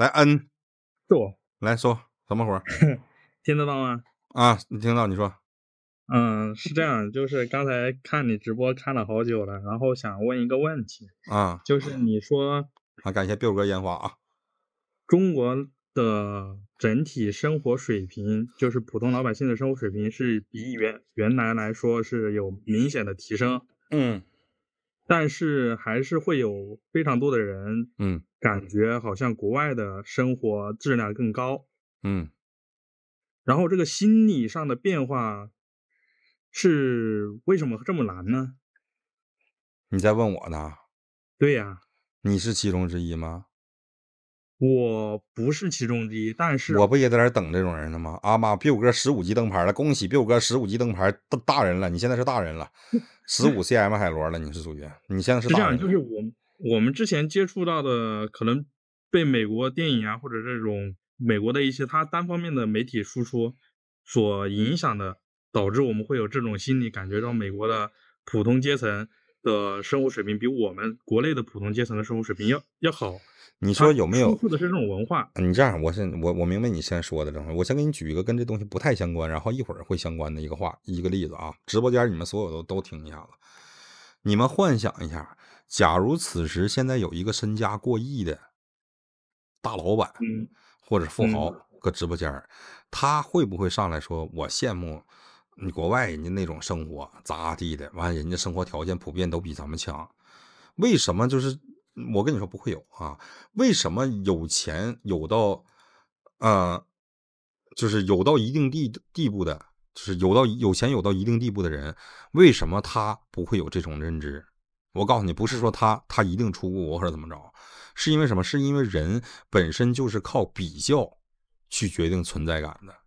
来，n，坐，来说什么活儿？听得到吗？啊，你听到？你说，嗯，是这样，就是刚才看你直播看了好久了，然后想问一个问题啊，就是你说，啊，感谢彪哥烟花啊，中国的整体生活水平，就是普通老百姓的生活水平，是比原原来来说是有明显的提升，嗯。但是还是会有非常多的人，嗯，感觉好像国外的生活质量更高，嗯，然后这个心理上的变化是为什么这么难呢？你在问我呢？对呀，你是其中之一吗？我不是起重机，但是我不也在那等这种人呢吗？阿妈，B 五哥十五级灯牌了，恭喜 B 五哥十五级灯牌，大大人了，你现在是大人了，十五 cm 海螺了，你是属于你现在是大人。实际就是我，我们之前接触到的，可能被美国电影啊，或者这种美国的一些他单方面的媒体输出所影响的，导致我们会有这种心理感觉，到美国的普通阶层。的生活水平比我们国内的普通阶层的生活水平要要好，你说有没有？他丰的是这种文化。你这样，我先我我明白你先说的这个。我先给你举一个跟这东西不太相关，然后一会儿会相关的一个话一个例子啊。直播间你们所有都都听一下子，你们幻想一下，假如此时现在有一个身家过亿的大老板或者富豪搁直播间，他会不会上来说我羡慕？你国外人家那种生活咋地的？完，人家生活条件普遍都比咱们强。为什么就是我跟你说不会有啊？为什么有钱有到呃，就是有到一定地地步的，就是有到有钱有到一定地步的人，为什么他不会有这种认知？我告诉你，不是说他他一定出过国或者怎么着，是因为什么？是因为人本身就是靠比较去决定存在感的。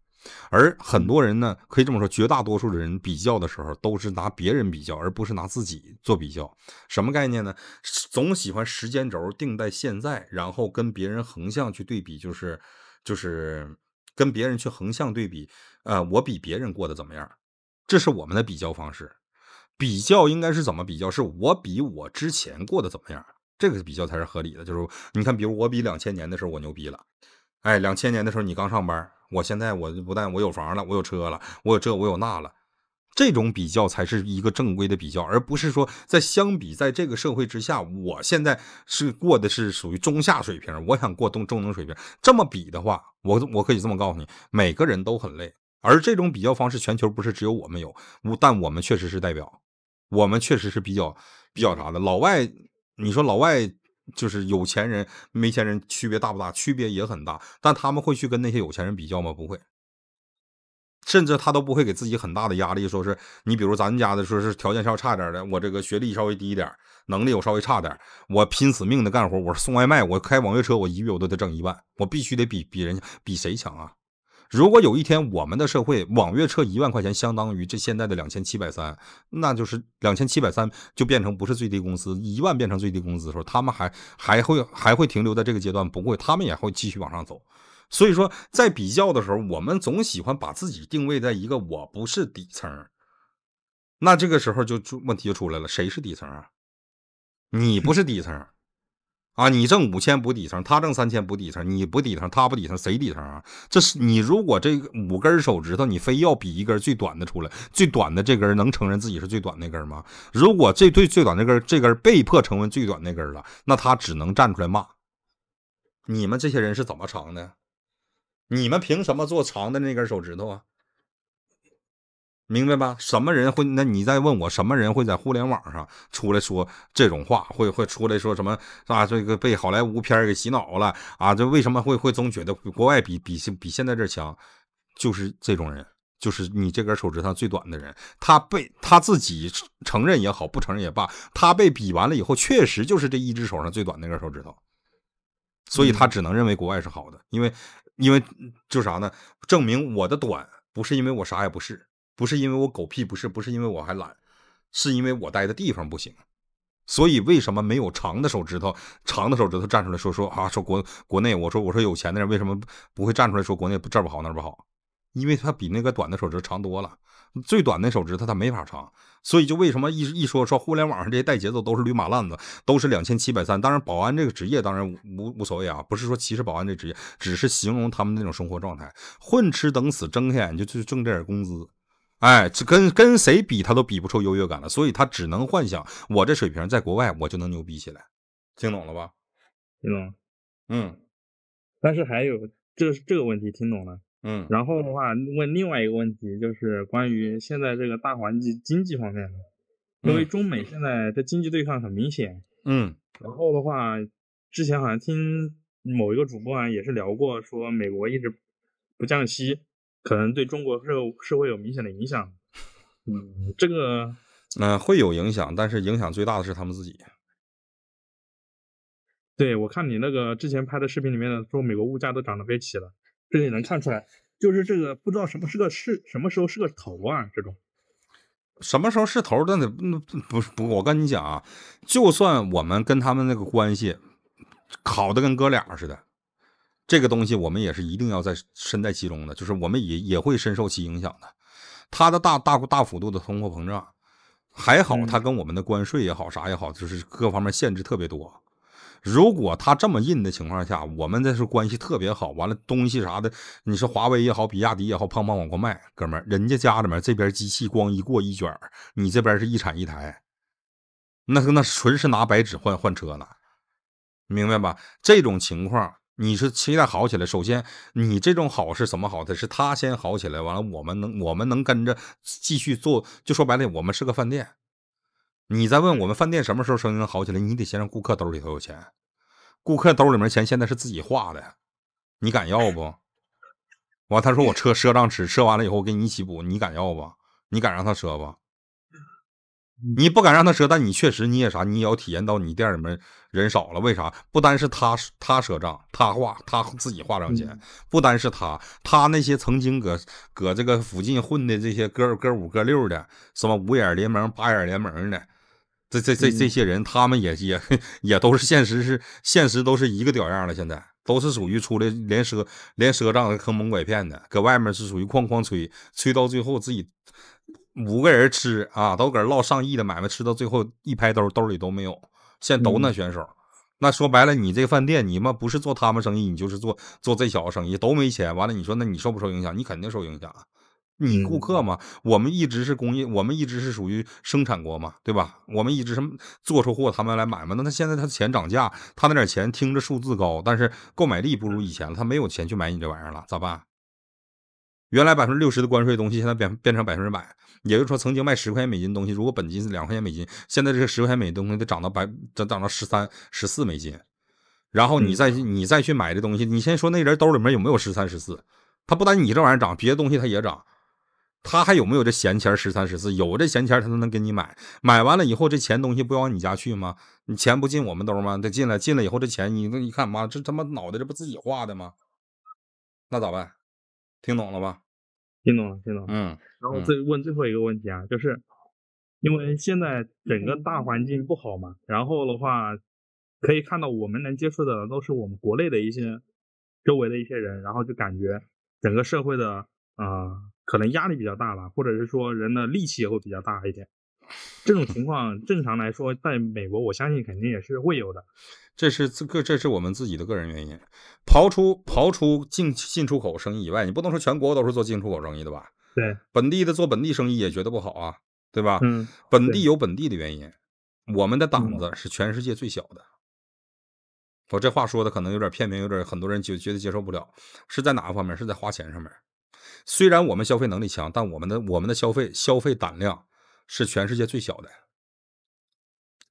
而很多人呢，可以这么说，绝大多数的人比较的时候都是拿别人比较，而不是拿自己做比较。什么概念呢？总喜欢时间轴定在现在，然后跟别人横向去对比，就是就是跟别人去横向对比。呃，我比别人过得怎么样？这是我们的比较方式。比较应该是怎么比较？是我比我之前过得怎么样？这个比较才是合理的。就是你看，比如我比两千年的时候我牛逼了。哎，两千年的时候你刚上班，我现在我不但我有房了，我有车了，我有这，我有那了，这种比较才是一个正规的比较，而不是说在相比，在这个社会之下，我现在是过的是属于中下水平，我想过中中等水平。这么比的话，我我可以这么告诉你，每个人都很累，而这种比较方式，全球不是只有我们有，但我们确实是代表，我们确实是比较比较啥的。老外，你说老外。就是有钱人、没钱人区别大不大？区别也很大，但他们会去跟那些有钱人比较吗？不会，甚至他都不会给自己很大的压力，说是你，比如咱家的，说是条件稍微差点的，我这个学历稍微低一点，能力我稍微差点，我拼死命的干活，我送外卖，我开网约车，我一月我都得挣一万，我必须得比比人家比谁强啊！如果有一天我们的社会网约车一万块钱相当于这现在的两千七百三，那就是两千七百三就变成不是最低工资，一万变成最低工资的时候，他们还还会还会停留在这个阶段不会，他们也会继续往上走。所以说在比较的时候，我们总喜欢把自己定位在一个我不是底层，那这个时候就就问题就出来了，谁是底层啊？你不是底层。啊，你挣五千补底层，他挣三千补底层，你不底层，他不底层，谁底层啊？这是你如果这五根手指头，你非要比一根最短的出来，最短的这根能承认自己是最短那根吗？如果这最最短那根这根被迫成为最短那根了，那他只能站出来骂，你们这些人是怎么长的？你们凭什么做长的那根手指头啊？明白吧？什么人会？那你再问我，什么人会在互联网上出来说这种话？会会出来说什么？啊？这个被好莱坞片给洗脑了啊！这为什么会会总觉得国外比比比现在这强？就是这种人，就是你这根手指上最短的人。他被他自己承认也好，不承认也罢，他被比完了以后，确实就是这一只手上最短那根手指头。所以他只能认为国外是好的，因为因为就啥呢？证明我的短不是因为我啥也不是。不是因为我狗屁不是，不是因为我还懒，是因为我待的地方不行。所以为什么没有长的手指头？长的手指头站出来说说啊，说国国内，我说我说有钱的人为什么不会站出来说国内这不好那不好？因为他比那个短的手指长多了。最短的手指他他没法长。所以就为什么一一说说互联网上这些带节奏都是驴马烂子，都是两千七百三。当然保安这个职业当然无无所谓啊，不是说歧视保安这职业，只是形容他们那种生活状态，混吃等死，睁开眼就就挣这点工资。哎，这跟跟谁比他都比不出优越感了，所以他只能幻想我这水平在国外我就能牛逼起来，听懂了吧？听懂。嗯。但是还有这这个问题听懂了。嗯。然后的话，问另外一个问题，就是关于现在这个大环境经济方面的，因为中美现在的经济对抗很明显。嗯。然后的话，之前好像听某一个主播啊也是聊过，说美国一直不降息。可能对中国社社会有明显的影响，嗯，这个，嗯，会有影响，但是影响最大的是他们自己。对我看你那个之前拍的视频里面的说美国物价都涨得飞起了，这也能看出来，就是这个不知道什么是个势，什么时候是个头啊？这种，什么时候是头？那得那不不，我跟你讲啊，就算我们跟他们那个关系好的跟哥俩似的。这个东西我们也是一定要在身在其中的，就是我们也也会深受其影响的。它的大大大幅度的通货膨胀，还好它跟我们的关税也好啥也好，就是各方面限制特别多。如果它这么印的情况下，我们那时候关系特别好，完了东西啥的，你是华为也好，比亚迪也好，胖胖往过卖，哥们儿，人家家里面这边机器光一过一卷，你这边是一产一台，那那纯是拿白纸换换车呢，明白吧？这种情况。你是期待好起来？首先，你这种好是什么好的？是他先好起来，完了我们能我们能跟着继续做。就说白了，我们是个饭店。你再问我们饭店什么时候生意能好起来？你得先让顾客兜里头有钱。顾客兜里面钱现在是自己花的，你敢要不？完，他说我车赊账吃，赊完了以后给你一起补，你敢要不？你敢让他赊不？你不敢让他赊，但你确实你也啥，你也要体验到你店里面人少了，为啥？不单是他他赊账，他花他自己花上钱，不单是他，他那些曾经搁搁这个附近混的这些哥哥五哥六的，什么五眼联盟、八眼联盟的，这这这这些人，他们也也 也都是现实是现实都是一个屌样了，现在都是属于出来连赊连赊账坑蒙拐骗的，搁外面是属于哐哐吹，吹到最后自己。五个人吃啊，都搁这唠上亿的买卖，吃到最后一拍兜，兜里都没有。现都那选手，那说白了，你这饭店，你妈不是做他们生意，你就是做做这小生意，都没钱。完了，你说那你受不受影响？你肯定受影响。你顾客嘛，我们一直是工业，我们一直是属于生产国嘛，对吧？我们一直什么做出货，他们来买嘛。那他现在他钱涨价，他那点钱听着数字高，但是购买力不如以前了，他没有钱去买你这玩意儿了，咋办？原来百分之六十的关税东西，现在变变成百分之百，也就是说，曾经卖十块钱美金东西，如果本金是两块钱美金，现在这个十块钱美金东西得涨到百，得涨到十三、十四美金。然后你再你再去买这东西，你先说那人兜里面有没有十三、十四？他不单你这玩意儿涨，别的东西他也涨，他还有没有这闲钱十三、十四？有这闲钱，他才能给你买。买完了以后，这钱东西不往你家去吗？你钱不进我们兜吗？得进来，进来以后这钱，你一看，妈，这他妈脑袋这不自己画的吗？那咋办？听懂了吧？听懂了，听懂。嗯，然后最问最后一个问题啊，就是因为现在整个大环境不好嘛，然后的话可以看到我们能接触的都是我们国内的一些周围的一些人，然后就感觉整个社会的啊可能压力比较大吧，或者是说人的戾气也会比较大一点。这种情况正常来说，在美国，我相信肯定也是会有的。这是自个，这是我们自己的个人原因。刨出刨出进进出口生意以外，你不能说全国都是做进出口生意的吧？对，本地的做本地生意也觉得不好啊，对吧？嗯，本地有本地的原因。我们的胆子是全世界最小的。我这话说的可能有点片面，有点很多人就觉得接受不了。是在哪个方面？是在花钱上面。虽然我们消费能力强，但我们的我们的消费消费胆量。是全世界最小的，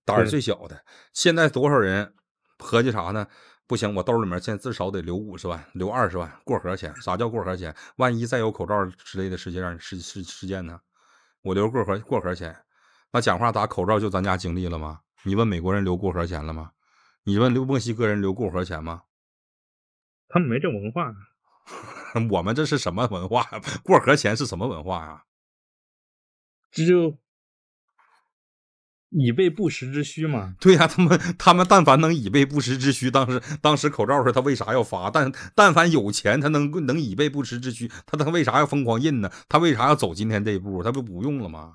胆儿最小的。现在多少人合计啥呢？不行，我兜里面现在至少得留五十万，留二十万过河钱。啥叫过河钱？万一再有口罩之类的事件事事事件呢？我留过河过河钱。那讲话打口罩就咱家经历了吗？你问美国人留过河钱了吗？你问留墨西哥人留过河钱吗？他们没这文化。我们这是什么文化？过河钱是什么文化呀？这就。以备不时之需嘛？对呀，他们他们但凡能以备不时之需，当时当时口罩时他为啥要发？但但凡有钱，他能能以备不时之需，他他为啥要疯狂印呢？他为啥要走今天这一步？他不不用了吗？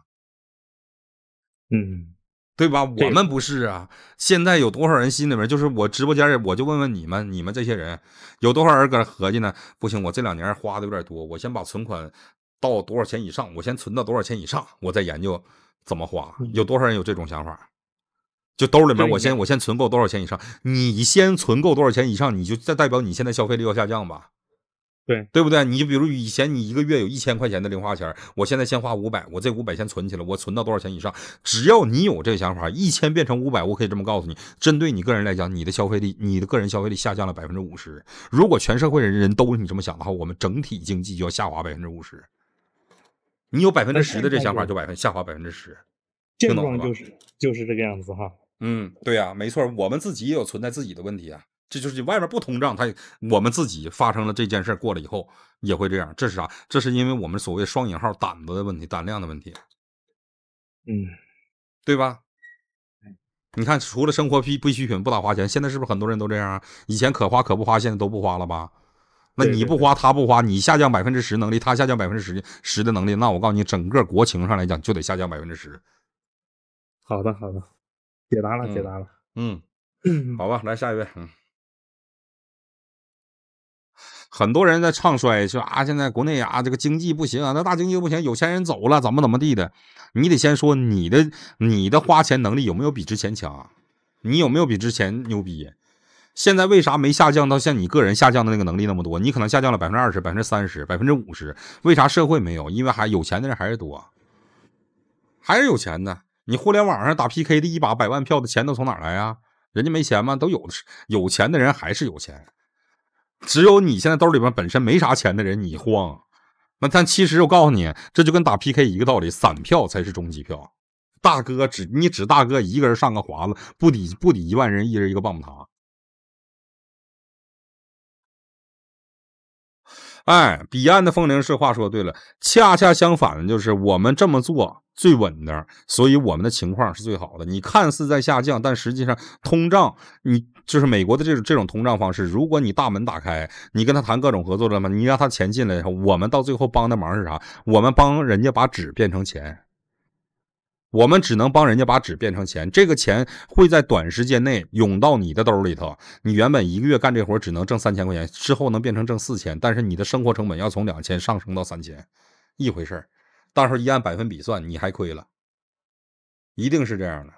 嗯，对吧？我们不是啊。现在有多少人心里面就是我直播间，我就问问你们，你们这些人有多少人搁这合计呢？不行，我这两年花的有点多，我先把存款到多少钱以上，我先存到多少钱以上，我再研究。怎么花？有多少人有这种想法？就兜里面，我先我先存够多少钱以上？你先存够多少钱以上？你就代代表你现在消费力要下降吧？对对不对？你就比如以前你一个月有一千块钱的零花钱，我现在先花五百，我这五百先存起来，我存到多少钱以上？只要你有这个想法，一千变成五百，我可以这么告诉你：，针对你个人来讲，你的消费力，你的个人消费力下降了百分之五十。如果全社会人人都你这么想的话，我们整体经济就要下滑百分之五十。你有百分之十的这想法，就百分下滑百分之十，听懂就是就是这个样子哈。嗯，对呀，没错，我们自己也有存在自己的问题啊。这就是你外面不通胀，它我们自己发生了这件事过了以后也会这样。这是啥？这是因为我们所谓双引号胆子的问题，胆量的问题。嗯，对吧？你看，除了生活必必需品不咋花钱，现在是不是很多人都这样啊？以前可花可不花，现在都不花了吧？那你不花，他不花，你下降百分之十能力，他下降百分之十十的能力，那我告诉你，整个国情上来讲，就得下降百分之十。好的，好的，解答了，解答了。嗯，好吧，来下一位。嗯，很多人在唱衰，说啊，现在国内啊，这个经济不行啊，那大经济不行，有钱人走了，怎么怎么地的。你得先说你的你的花钱能力有没有比之前强？你有没有比之前牛逼？现在为啥没下降到像你个人下降的那个能力那么多？你可能下降了百分之二十、百分之三十、百分之五十。为啥社会没有？因为还有钱的人还是多，还是有钱的。你互联网上打 PK 的一把百万票的钱都从哪来啊？人家没钱吗？都有的是。有钱的人还是有钱。只有你现在兜里边本身没啥钱的人，你慌。那但其实我告诉你，这就跟打 PK 一个道理，散票才是终极票。大哥，只你只大哥一个人上个华子，不抵不抵一万人，一人一个棒棒糖。哎，彼岸的风铃是话说对了，恰恰相反的就是我们这么做最稳的，所以我们的情况是最好的。你看似在下降，但实际上通胀，你就是美国的这种这种通胀方式。如果你大门打开，你跟他谈各种合作了吗？你让他钱进来，我们到最后帮的忙是啥？我们帮人家把纸变成钱。我们只能帮人家把纸变成钱，这个钱会在短时间内涌到你的兜里头。你原本一个月干这活只能挣三千块钱，之后能变成挣四千，但是你的生活成本要从两千上升到三千，一回事儿。到时候一按百分比算，你还亏了，一定是这样的。